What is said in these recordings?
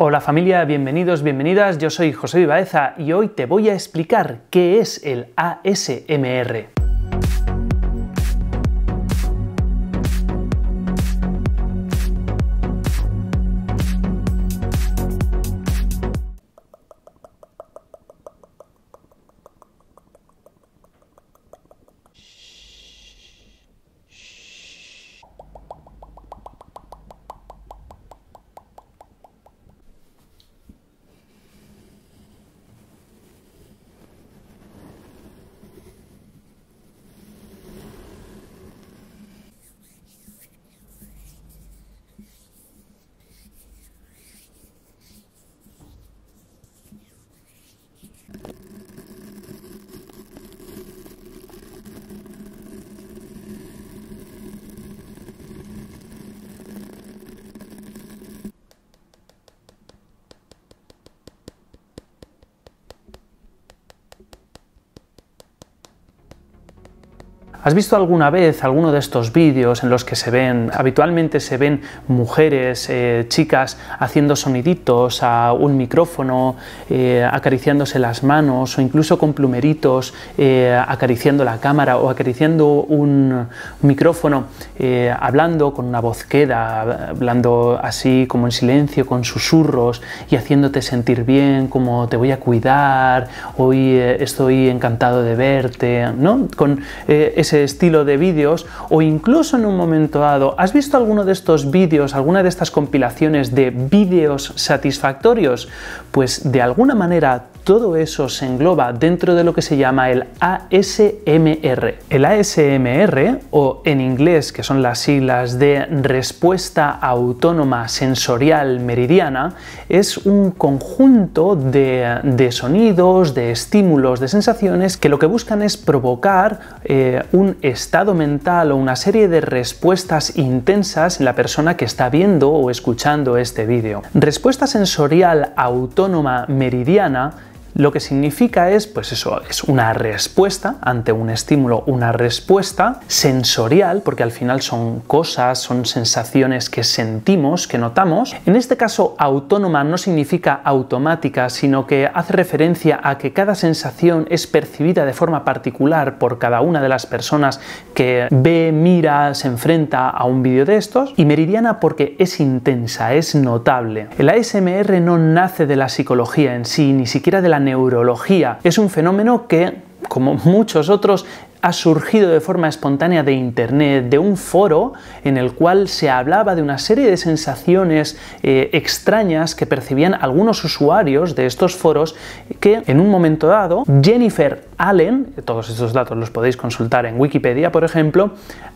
Hola familia, bienvenidos, bienvenidas. Yo soy José Vivaeza y hoy te voy a explicar qué es el ASMR. ¿Has visto alguna vez alguno de estos vídeos en los que se ven, habitualmente se ven mujeres, eh, chicas haciendo soniditos a un micrófono, eh, acariciándose las manos o incluso con plumeritos eh, acariciando la cámara o acariciando un micrófono, hablando con una voz queda, hablando así como en silencio, con susurros y haciéndote sentir bien, como te voy a cuidar, hoy estoy encantado de verte, ¿no? Con, estilo de vídeos o incluso en un momento dado, ¿has visto alguno de estos vídeos, alguna de estas compilaciones de vídeos satisfactorios? Pues de alguna manera todo eso se engloba dentro de lo que se llama el ASMR. El ASMR, o en inglés, que son las siglas de Respuesta Autónoma Sensorial Meridiana, es un conjunto de, sonidos, de estímulos, de sensaciones que lo que buscan es provocar eh, un estado mental o una serie de respuestas intensas en la persona que está viendo o escuchando este vídeo. Respuesta sensorial autónoma meridiana lo que significa es, pues eso, es una respuesta ante un estímulo, una respuesta sensorial, porque al final son cosas, son sensaciones que sentimos, que notamos. En este caso, autónoma no significa automática, sino que hace referencia a que cada sensación es percibida de forma particular por cada una de las personas que ve, mira, se enfrenta a un vídeo de estos. Y meridiana porque es intensa, es notable. El ASMR no nace de la psicología en sí, ni siquiera de la neurología. Es un fenómeno que como muchos otros, ha surgido de forma espontánea de Internet, de un foro en el cual se hablaba de una serie de sensaciones eh, extrañas que percibían algunos usuarios de estos foros que en un momento dado Jennifer Allen, todos estos datos los podéis consultar en Wikipedia, por ejemplo,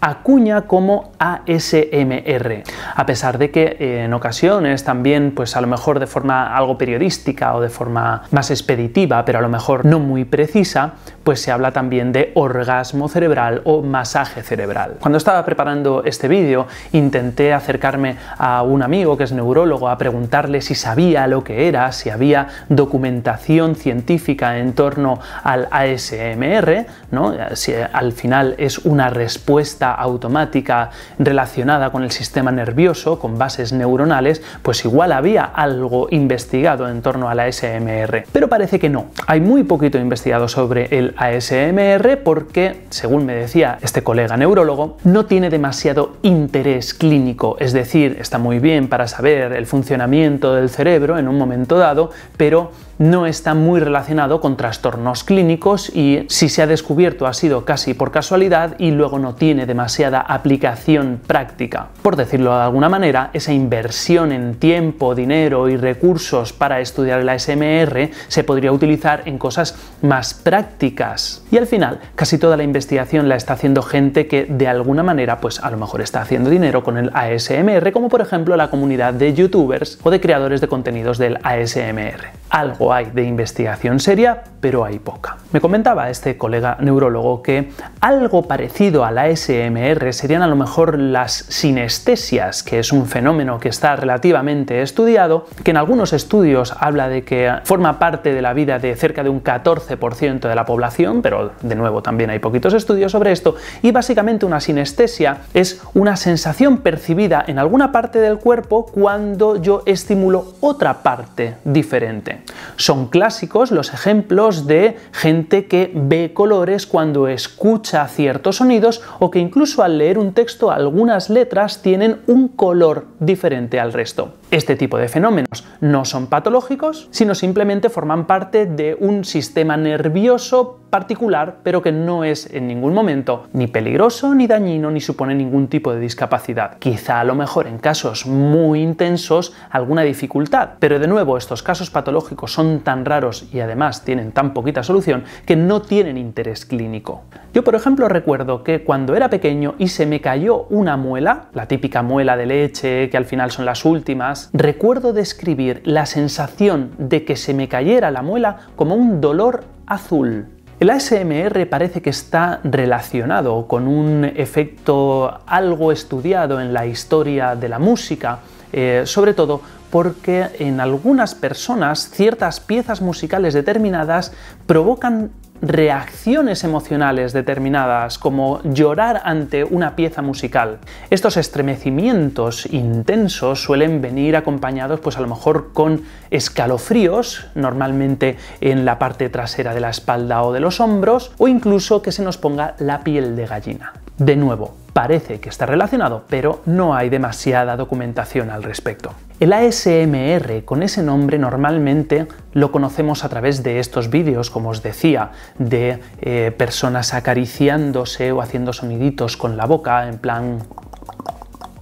acuña como ASMR. A pesar de que eh, en ocasiones también, pues a lo mejor de forma algo periodística o de forma más expeditiva, pero a lo mejor no muy precisa, pues se habla también de orgasmo orgasmo cerebral o masaje cerebral. Cuando estaba preparando este vídeo, intenté acercarme a un amigo que es neurólogo a preguntarle si sabía lo que era, si había documentación científica en torno al ASMR, ¿no? si eh, al final es una respuesta automática relacionada con el sistema nervioso, con bases neuronales, pues igual había algo investigado en torno al ASMR. Pero parece que no. Hay muy poquito investigado sobre el ASMR porque que, según me decía este colega neurólogo, no tiene demasiado interés clínico, es decir, está muy bien para saber el funcionamiento del cerebro en un momento dado, pero no está muy relacionado con trastornos clínicos y si se ha descubierto ha sido casi por casualidad y luego no tiene demasiada aplicación práctica. Por decirlo de alguna manera, esa inversión en tiempo, dinero y recursos para estudiar el ASMR se podría utilizar en cosas más prácticas. Y al final, casi toda la investigación la está haciendo gente que de alguna manera pues a lo mejor está haciendo dinero con el ASMR, como por ejemplo la comunidad de youtubers o de creadores de contenidos del ASMR algo hay de investigación seria, pero hay poca. Me comentaba este colega neurólogo que algo parecido a la SMR serían a lo mejor las sinestesias, que es un fenómeno que está relativamente estudiado, que en algunos estudios habla de que forma parte de la vida de cerca de un 14% de la población, pero de nuevo también hay poquitos estudios sobre esto, y básicamente una sinestesia es una sensación percibida en alguna parte del cuerpo cuando yo estimulo otra parte diferente. Son clásicos los ejemplos de gente que ve colores cuando escucha ciertos sonidos o que incluso al leer un texto algunas letras tienen un color diferente al resto. Este tipo de fenómenos no son patológicos, sino simplemente forman parte de un sistema nervioso particular, pero que no es en ningún momento ni peligroso, ni dañino, ni supone ningún tipo de discapacidad. Quizá a lo mejor en casos muy intensos alguna dificultad, pero de nuevo estos casos patológicos son tan raros y además tienen tan poquita solución que no tienen interés clínico. Yo por ejemplo recuerdo que cuando era pequeño y se me cayó una muela, la típica muela de leche que al final son las últimas, recuerdo describir la sensación de que se me cayera la muela como un dolor azul. El ASMR parece que está relacionado con un efecto algo estudiado en la historia de la música, eh, sobre todo porque en algunas personas ciertas piezas musicales determinadas provocan reacciones emocionales determinadas, como llorar ante una pieza musical. Estos estremecimientos intensos suelen venir acompañados, pues a lo mejor con escalofríos, normalmente en la parte trasera de la espalda o de los hombros, o incluso que se nos ponga la piel de gallina. De nuevo, parece que está relacionado, pero no hay demasiada documentación al respecto. El ASMR con ese nombre normalmente lo conocemos a través de estos vídeos, como os decía, de eh, personas acariciándose o haciendo soniditos con la boca, en plan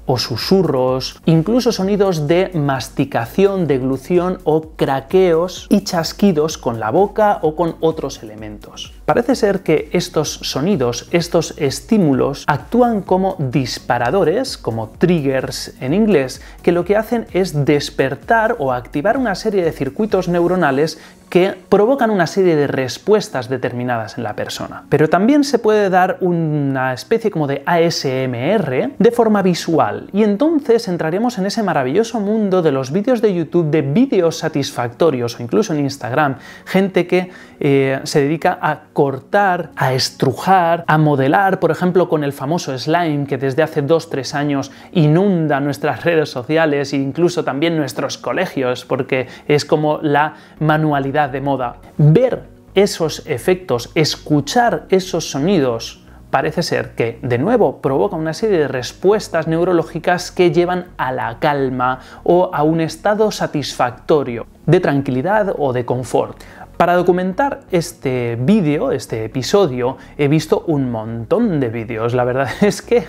o susurros, incluso sonidos de masticación, deglución o craqueos y chasquidos con la boca o con otros elementos. Parece ser que estos sonidos, estos estímulos, actúan como disparadores, como triggers en inglés, que lo que hacen es despertar o activar una serie de circuitos neuronales que provocan una serie de respuestas determinadas en la persona. Pero también se puede dar una especie como de ASMR de forma visual y entonces entraremos en ese maravilloso mundo de los vídeos de YouTube de vídeos satisfactorios o incluso en Instagram, gente que eh, se dedica a cortar, a estrujar, a modelar, por ejemplo, con el famoso slime que desde hace 2-3 años inunda nuestras redes sociales e incluso también nuestros colegios, porque es como la manualidad de moda. Ver esos efectos, escuchar esos sonidos, parece ser que, de nuevo, provoca una serie de respuestas neurológicas que llevan a la calma o a un estado satisfactorio, de tranquilidad o de confort. Para documentar este vídeo, este episodio, he visto un montón de vídeos. La verdad es que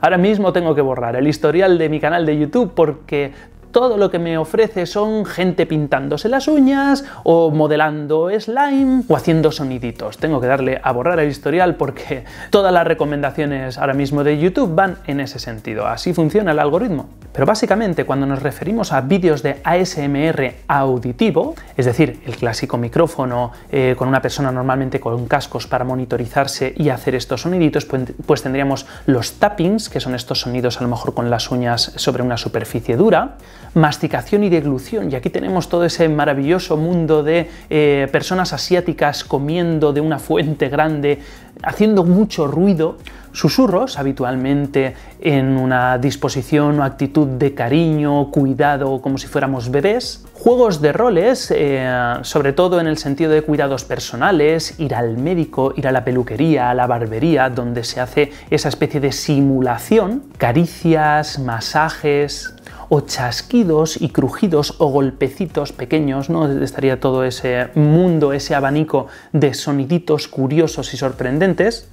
ahora mismo tengo que borrar el historial de mi canal de YouTube porque todo lo que me ofrece son gente pintándose las uñas o modelando slime o haciendo soniditos. Tengo que darle a borrar el historial porque todas las recomendaciones ahora mismo de YouTube van en ese sentido. Así funciona el algoritmo. Pero básicamente cuando nos referimos a vídeos de ASMR auditivo, es decir, el clásico micrófono eh, con una persona normalmente con cascos para monitorizarse y hacer estos soniditos, pues, pues tendríamos los tappings, que son estos sonidos a lo mejor con las uñas sobre una superficie dura, masticación y deglución. Y aquí tenemos todo ese maravilloso mundo de eh, personas asiáticas comiendo de una fuente grande, haciendo mucho ruido, susurros, habitualmente en una disposición o actitud de cariño, cuidado, como si fuéramos bebés, juegos de roles, eh, sobre todo en el sentido de cuidados personales, ir al médico, ir a la peluquería, a la barbería, donde se hace esa especie de simulación, caricias, masajes, o chasquidos y crujidos o golpecitos pequeños, ¿no? Estaría todo ese mundo, ese abanico de soniditos curiosos y sorprendentes.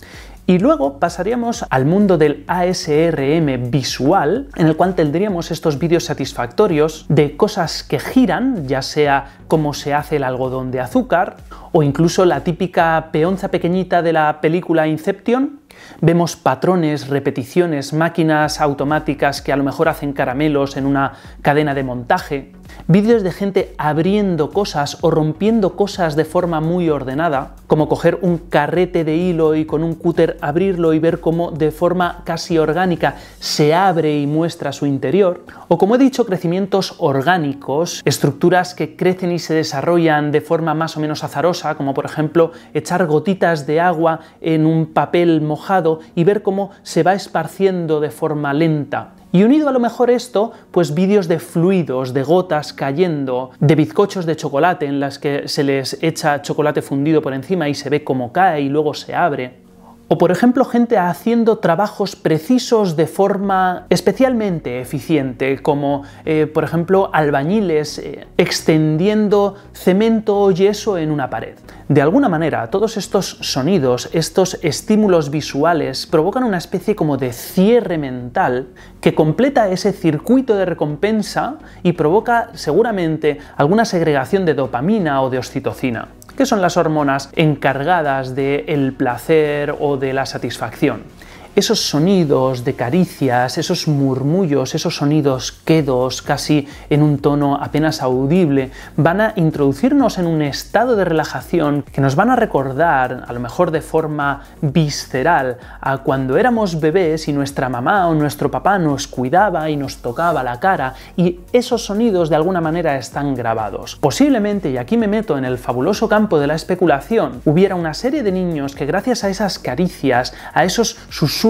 Y luego pasaríamos al mundo del ASRM visual, en el cual tendríamos estos vídeos satisfactorios de cosas que giran, ya sea cómo se hace el algodón de azúcar, o incluso la típica peonza pequeñita de la película Inception, Vemos patrones, repeticiones, máquinas automáticas que a lo mejor hacen caramelos en una cadena de montaje, vídeos de gente abriendo cosas o rompiendo cosas de forma muy ordenada, como coger un carrete de hilo y con un cúter abrirlo y ver cómo de forma casi orgánica se abre y muestra su interior, o como he dicho, crecimientos orgánicos, estructuras que crecen y se desarrollan de forma más o menos azarosa, como por ejemplo echar gotitas de agua en un papel mojado y ver cómo se va esparciendo de forma lenta. Y unido a lo mejor esto, pues vídeos de fluidos, de gotas cayendo, de bizcochos de chocolate en las que se les echa chocolate fundido por encima y se ve cómo cae y luego se abre. O por ejemplo gente haciendo trabajos precisos de forma especialmente eficiente, como eh, por ejemplo albañiles eh, extendiendo cemento o yeso en una pared. De alguna manera, todos estos sonidos, estos estímulos visuales, provocan una especie como de cierre mental que completa ese circuito de recompensa y provoca seguramente alguna segregación de dopamina o de oxitocina que son las hormonas encargadas del placer o de la satisfacción esos sonidos de caricias, esos murmullos, esos sonidos quedos, casi en un tono apenas audible, van a introducirnos en un estado de relajación que nos van a recordar, a lo mejor de forma visceral, a cuando éramos bebés y nuestra mamá o nuestro papá nos cuidaba y nos tocaba la cara, y esos sonidos de alguna manera están grabados. Posiblemente, y aquí me meto en el fabuloso campo de la especulación, hubiera una serie de niños que gracias a esas caricias, a esos susurros,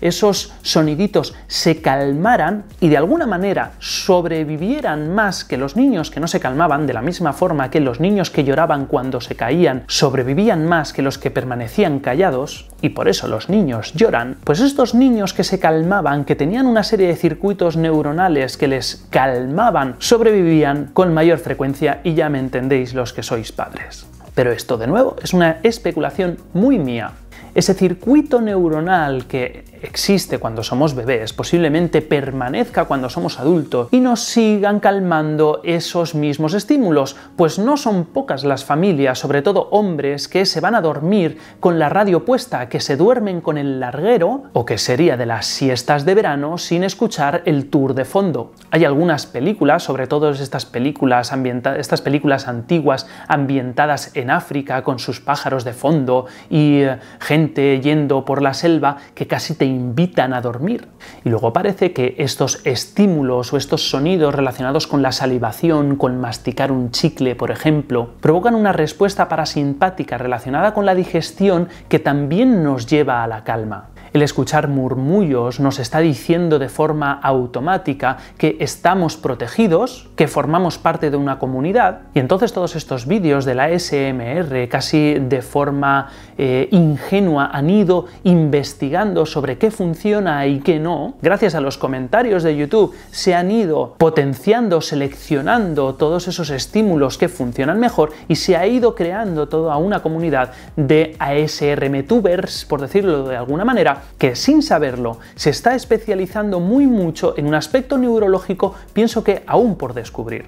esos soniditos se calmaran y de alguna manera sobrevivieran más que los niños que no se calmaban, de la misma forma que los niños que lloraban cuando se caían sobrevivían más que los que permanecían callados, y por eso los niños lloran, pues estos niños que se calmaban, que tenían una serie de circuitos neuronales que les calmaban, sobrevivían con mayor frecuencia y ya me entendéis los que sois padres. Pero esto de nuevo es una especulación muy mía, ese circuito neuronal que existe cuando somos bebés, posiblemente permanezca cuando somos adultos y nos sigan calmando esos mismos estímulos, pues no son pocas las familias, sobre todo hombres, que se van a dormir con la radio puesta, que se duermen con el larguero o que sería de las siestas de verano sin escuchar el tour de fondo. Hay algunas películas, sobre todo estas películas, estas películas antiguas ambientadas en África con sus pájaros de fondo y eh, gente yendo por la selva que casi te invitan a dormir. Y luego parece que estos estímulos o estos sonidos relacionados con la salivación, con masticar un chicle, por ejemplo, provocan una respuesta parasimpática relacionada con la digestión que también nos lleva a la calma. El escuchar murmullos nos está diciendo de forma automática que estamos protegidos, que formamos parte de una comunidad, y entonces todos estos vídeos de la SMR casi de forma eh, ingenua han ido investigando sobre qué funciona y qué no. Gracias a los comentarios de YouTube se han ido potenciando, seleccionando todos esos estímulos que funcionan mejor y se ha ido creando toda una comunidad de ASRM tubers, por decirlo de alguna manera, que sin saberlo se está especializando muy mucho en un aspecto neurológico, pienso que aún por descubrir.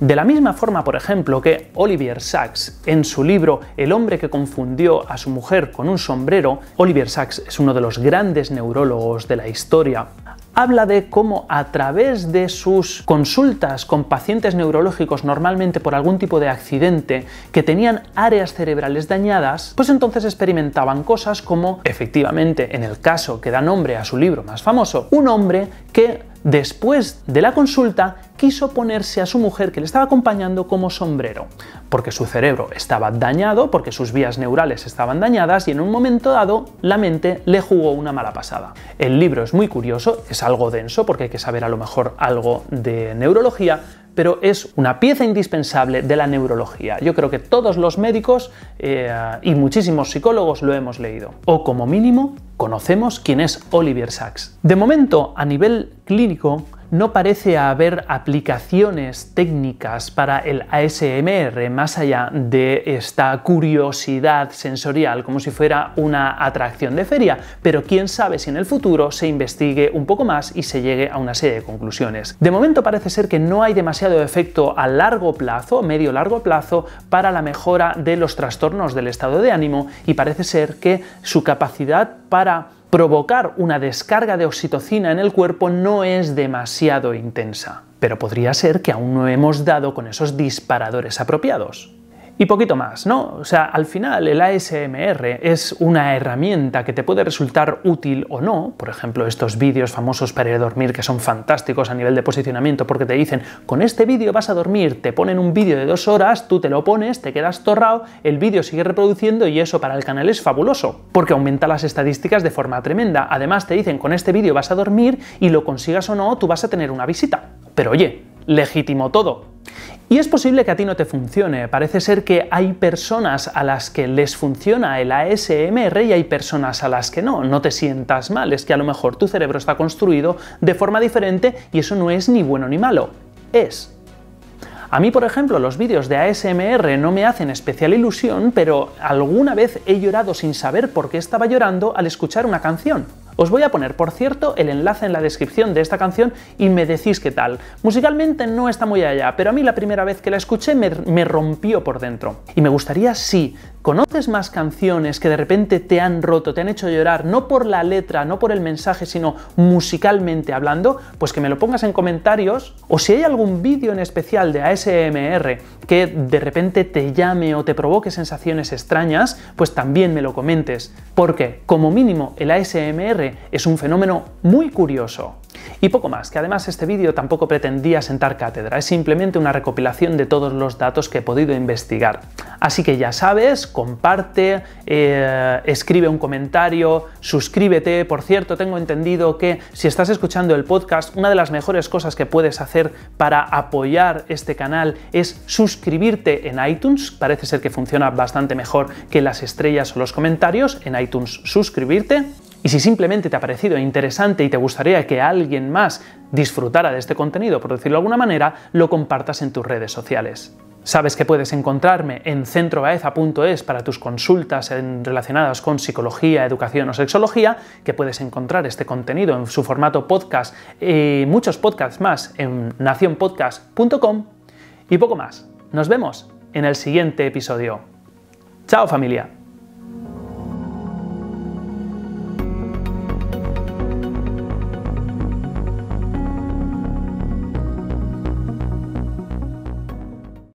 De la misma forma, por ejemplo, que Olivier Sacks, en su libro El hombre que confundió a su mujer con un sombrero, Olivier Sacks es uno de los grandes neurólogos de la historia, habla de cómo a través de sus consultas con pacientes neurológicos normalmente por algún tipo de accidente que tenían áreas cerebrales dañadas, pues entonces experimentaban cosas como, efectivamente, en el caso que da nombre a su libro más famoso, un hombre que Después de la consulta, quiso ponerse a su mujer que le estaba acompañando como sombrero, porque su cerebro estaba dañado, porque sus vías neurales estaban dañadas y en un momento dado la mente le jugó una mala pasada. El libro es muy curioso, es algo denso porque hay que saber a lo mejor algo de neurología, pero es una pieza indispensable de la neurología. Yo creo que todos los médicos eh, y muchísimos psicólogos lo hemos leído. O como mínimo, conocemos quién es Oliver Sacks. De momento, a nivel clínico, no parece haber aplicaciones técnicas para el ASMR más allá de esta curiosidad sensorial, como si fuera una atracción de feria, pero quién sabe si en el futuro se investigue un poco más y se llegue a una serie de conclusiones. De momento parece ser que no hay demasiado efecto a largo plazo, medio-largo plazo, para la mejora de los trastornos del estado de ánimo y parece ser que su capacidad para provocar una descarga de oxitocina en el cuerpo no es demasiado intensa, pero podría ser que aún no hemos dado con esos disparadores apropiados y poquito más, ¿no? O sea, al final el ASMR es una herramienta que te puede resultar útil o no, por ejemplo, estos vídeos famosos para ir a dormir que son fantásticos a nivel de posicionamiento porque te dicen, con este vídeo vas a dormir, te ponen un vídeo de dos horas, tú te lo pones, te quedas torrado, el vídeo sigue reproduciendo y eso para el canal es fabuloso, porque aumenta las estadísticas de forma tremenda. Además te dicen, con este vídeo vas a dormir y lo consigas o no, tú vas a tener una visita. Pero oye, legítimo todo, y es posible que a ti no te funcione. Parece ser que hay personas a las que les funciona el ASMR y hay personas a las que no. No te sientas mal, es que a lo mejor tu cerebro está construido de forma diferente y eso no es ni bueno ni malo. Es. A mí, por ejemplo, los vídeos de ASMR no me hacen especial ilusión, pero alguna vez he llorado sin saber por qué estaba llorando al escuchar una canción. Os voy a poner, por cierto, el enlace en la descripción de esta canción y me decís qué tal. Musicalmente no está muy allá, pero a mí la primera vez que la escuché me, rompió por dentro. Y me gustaría si conoces más canciones que de repente te han roto, te han hecho llorar, no por la letra, no por el mensaje, sino musicalmente hablando, pues que me lo pongas en comentarios. O si hay algún vídeo en especial de ASMR que de repente te llame o te provoque sensaciones extrañas, pues también me lo comentes. Porque, como mínimo, el ASMR es un fenómeno muy curioso. Y poco más, que además este vídeo tampoco pretendía sentar cátedra, es simplemente una recopilación de todos los datos que he podido investigar. Así que ya sabes, comparte, eh, escribe un comentario, suscríbete. Por cierto, tengo entendido que si estás escuchando el podcast, una de las mejores cosas que puedes hacer para apoyar este canal es suscribirte en iTunes. Parece ser que funciona bastante mejor que las estrellas o los comentarios en iTunes suscribirte y si simplemente te ha parecido interesante y te gustaría que alguien más disfrutara de este contenido, por decirlo de alguna manera, lo compartas en tus redes sociales. Sabes que puedes encontrarme en centrobaeza.es para tus consultas relacionadas con psicología, educación o sexología, que puedes encontrar este contenido en su formato podcast y muchos podcasts más en nacionpodcast.com y poco más. Nos vemos en el siguiente episodio. Chao familia.